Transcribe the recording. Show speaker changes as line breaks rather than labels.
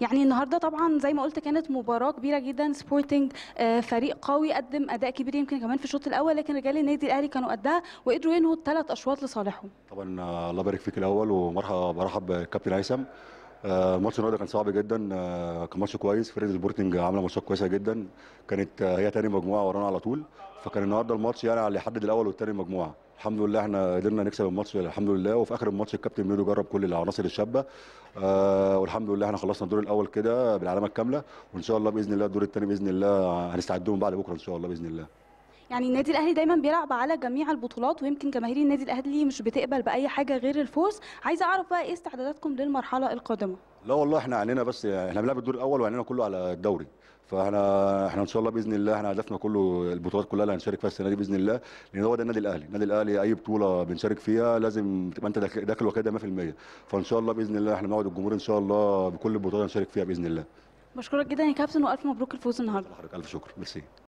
يعني النهارده طبعا زي ما قلت كانت مباراه كبيره جدا سبورتنج آه، فريق قوي قدم اداء كبير يمكن كمان في الشوط الاول لكن رجال النادي الاهلي كانوا قدها وقدروا ينهوا الثلاث اشواط لصالحهم
طبعا آه، الله يبارك فيك الاول ومرحبا برحب كابتن هيثم آه، ماتش النهارده كان صعب جدا آه، كان ماتش كويس فرقه سبورتنج عامله ماتشات كويسه جدا كانت آه، هي تاني مجموعه ورانا على طول فكان النهارده الماتش يعني على اللي يحدد الاول والتاني مجموعه الحمد لله احنا قدرنا نكسب الماتش الحمد لله وفي اخر الماتش الكابتن ميدو جرب كل العناصر الشابه آه والحمد لله احنا خلصنا الدور الاول كده بالعلامه الكامله وان شاء الله باذن الله الدور الثاني باذن الله هنستعدهم بعد بكره ان شاء الله باذن الله
يعني النادي الاهلي دايما بيلعب على جميع البطولات ويمكن جماهير النادي الاهلي مش بتقبل باي حاجه غير الفوز عايزه اعرف بقى ايه استعداداتكم للمرحله القادمه
لا والله احنا عنينا بس احنا بنلعب الدور الاول وعنينا كله على الدوري فاحنا احنا ان شاء الله باذن الله احنا هدفنا كله البطولات كلها اللي هنشارك فيها السنه دي باذن الله لان هو ده النادي الاهلي، النادي الاهلي اي بطوله بنشارك فيها لازم تبقى انت داخل وكده 100% فان شاء الله باذن الله احنا بنقعد الجمهور ان شاء الله بكل البطولات هنشارك فيها باذن الله.
بشكرك جدا يا كابتن والف مبروك الفوز النهارده.
حضرتك الف شكر ميرسي.